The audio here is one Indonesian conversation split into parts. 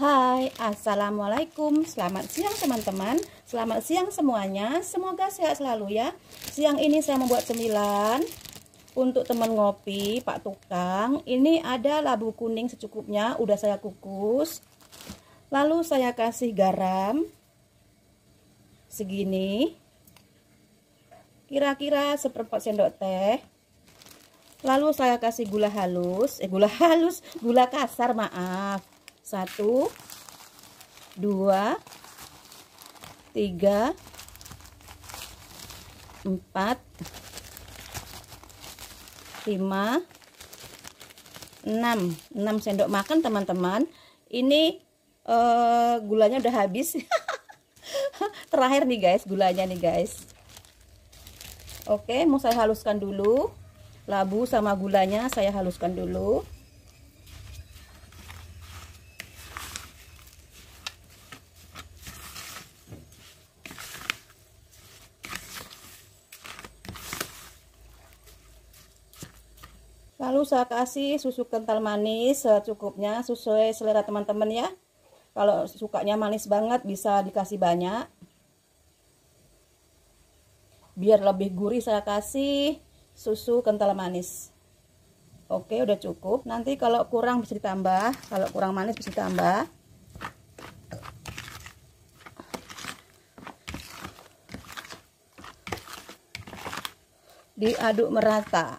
Hai, Assalamualaikum Selamat siang teman-teman Selamat siang semuanya Semoga sehat selalu ya Siang ini saya membuat cemilan Untuk teman ngopi, Pak Tukang Ini ada labu kuning secukupnya Udah saya kukus Lalu saya kasih garam Segini Kira-kira seperempat sendok teh Lalu saya kasih gula halus Eh gula halus, gula kasar maaf satu, dua, tiga, empat, lima, enam. Enam sendok makan teman-teman. Ini uh, gulanya udah habis. Terakhir nih guys, gulanya nih guys. Oke, mau saya haluskan dulu. Labu sama gulanya saya haluskan dulu. Lalu saya kasih susu kental manis secukupnya sesuai selera teman-teman ya. Kalau sukanya manis banget bisa dikasih banyak. Biar lebih gurih saya kasih susu kental manis. Oke, udah cukup. Nanti kalau kurang bisa ditambah, kalau kurang manis bisa ditambah. Diaduk merata.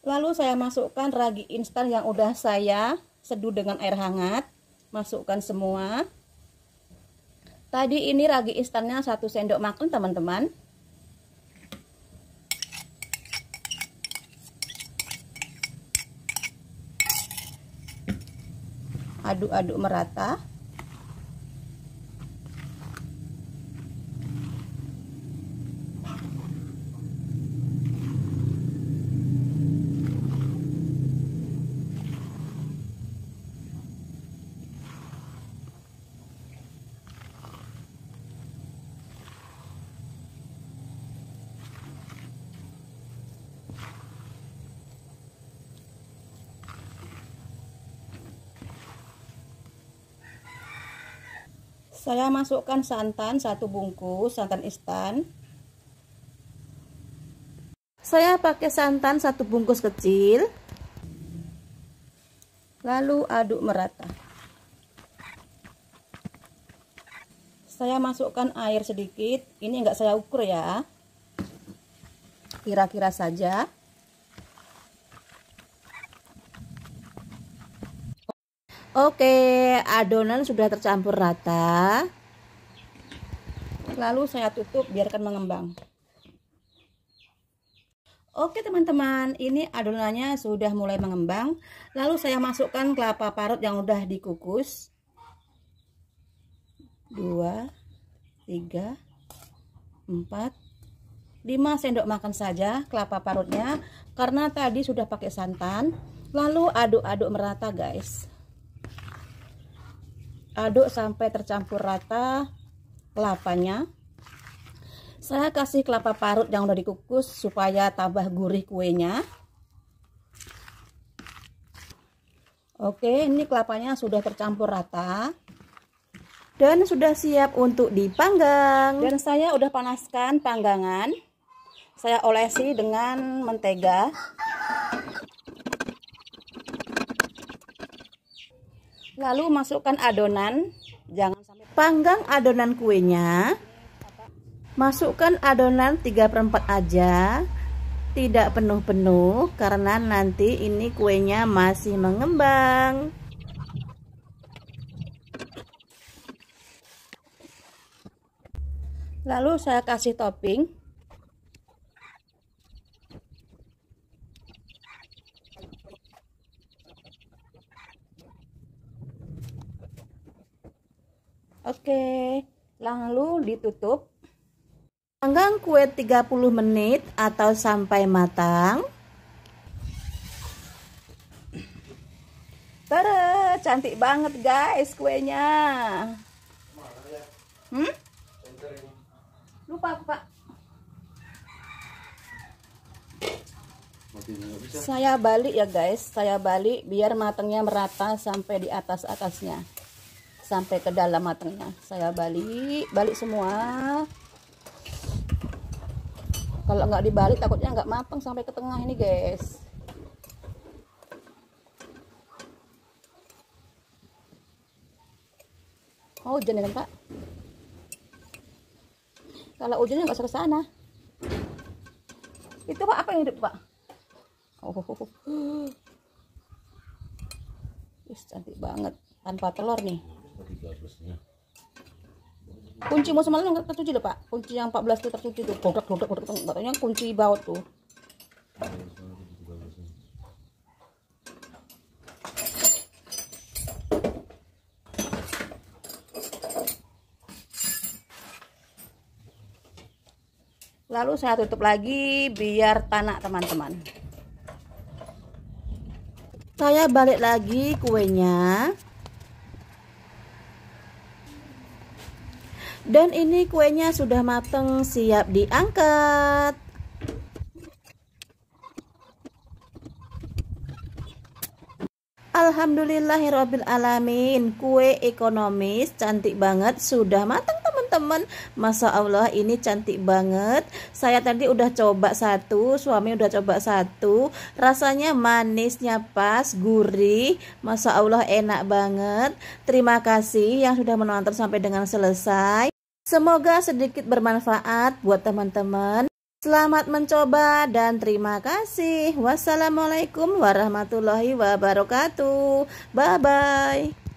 Lalu saya masukkan ragi instan yang udah saya seduh dengan air hangat. Masukkan semua. Tadi ini ragi instannya 1 sendok makan teman-teman. Aduk-aduk merata. saya masukkan santan satu bungkus santan instan saya pakai santan satu bungkus kecil lalu aduk merata saya masukkan air sedikit ini enggak saya ukur ya kira-kira saja Oke, adonan sudah tercampur rata. Lalu saya tutup biarkan mengembang. Oke teman-teman, ini adonannya sudah mulai mengembang. Lalu saya masukkan kelapa parut yang sudah dikukus. Dua, tiga, empat, lima sendok makan saja kelapa parutnya karena tadi sudah pakai santan. Lalu aduk-aduk merata, guys aduk sampai tercampur rata kelapanya saya kasih kelapa parut yang udah dikukus supaya tambah gurih kuenya oke ini kelapanya sudah tercampur rata dan sudah siap untuk dipanggang dan saya udah panaskan panggangan saya olesi dengan mentega Lalu masukkan adonan, jangan sampai panggang adonan kuenya. Masukkan adonan 3 per 4 aja, tidak penuh-penuh karena nanti ini kuenya masih mengembang. Lalu saya kasih topping Oke, lalu ditutup. Panggang kue 30 menit atau sampai matang. Tada, cantik banget guys kuenya. Hmm? Lupa pak. Saya balik ya guys, saya balik biar matangnya merata sampai di atas-atasnya sampai ke dalam matangnya saya balik balik semua kalau nggak dibalik takutnya nggak matang sampai ke tengah ini guys Oh, hujan ya Pak? Kalau hujannya nggak usah nah sana. Itu Pak apa yang hidup, Pak? Oh. Wis cantik banget tanpa telur nih kunci mau semalam nggak tertuju deh pak kunci yang 14 itu tertuju tuh godok godok godok yang kunci baut tuh lalu saya tutup lagi biar tanak teman-teman saya balik lagi kuenya Dan ini kuenya sudah mateng, siap diangkat. Alhamdulillahirabbil alamin. Kue ekonomis cantik banget sudah matang teman-teman. Masya Allah ini cantik banget. Saya tadi udah coba satu, suami udah coba satu. Rasanya manisnya pas, gurih. Masya Allah enak banget. Terima kasih yang sudah menonton sampai dengan selesai. Semoga sedikit bermanfaat buat teman-teman. Selamat mencoba dan terima kasih. Wassalamualaikum warahmatullahi wabarakatuh. Bye bye.